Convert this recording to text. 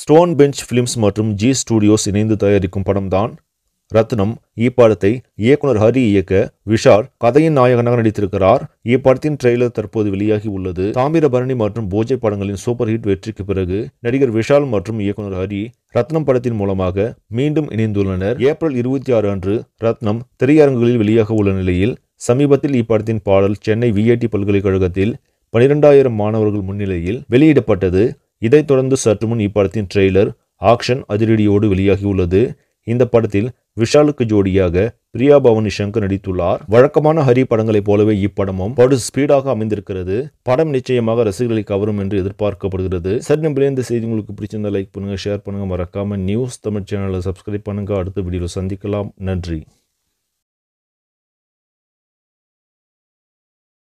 stone bench films மற்றும் G studios இணைந்து தயாரிக்கும் படம்தான் ரத்னம் இப்படத்தை இயக்குனர் ஹரி இயக்க விஷால் கதையின் நாயகனாக நடித்திருக்கிறார் இப்படத்தின் ட்ரெய்லர் தற்போது வெளியாகி உள்ளது தாமிரபரணி மற்றும் போஜை படங்களின் சூப்பர் ஹிட் வெற்றிக்கு பிறகு நடிகர் விஷால் மற்றும் இயக்குனர் ஹரி ரத்னம் படத்தின் மூலமாக மீண்டும் இணைந்துள்ளனர் ஏப்ரல் இருபத்தி ஆறு அன்று ரத்னம் திரையரங்குகளில் வெளியாக உள்ள நிலையில் சமீபத்தில் இப்படத்தின் பாடல் சென்னை விஐடி பல்கலைக்கழகத்தில் பனிரெண்டாயிரம் மாணவர்கள் முன்னிலையில் வெளியிடப்பட்டது இதைத் தொடர்ந்து சற்று முன் இப்படத்தின் ட்ரெய்லர் ஆக்ஷன் அதிரடியோடு வெளியாகியுள்ளது இந்த படத்தில் விஷாலுக்கு ஜோடியாக பிரியா பவனி சங்கர் நடித்துள்ளார் வழக்கமான ஹரி படங்களைப் போலவே இப்படமும் படு ஸ்பீடாக அமைந்திருக்கிறது படம் நிச்சயமாக ரசிகர்களை கவரும் என்று எதிர்பார்க்கப்படுகிறது சரி நம்மளே இந்த செய்தி உங்களுக்கு பிடிச்சிருந்த லைக் பண்ணுங்க ஷேர் பண்ணுங்க மறக்காம நியூஸ் தமிழ் சேனலை சப்ஸ்கிரைப் பண்ணுங்க அடுத்த வீடியோ சந்திக்கலாம் நன்றி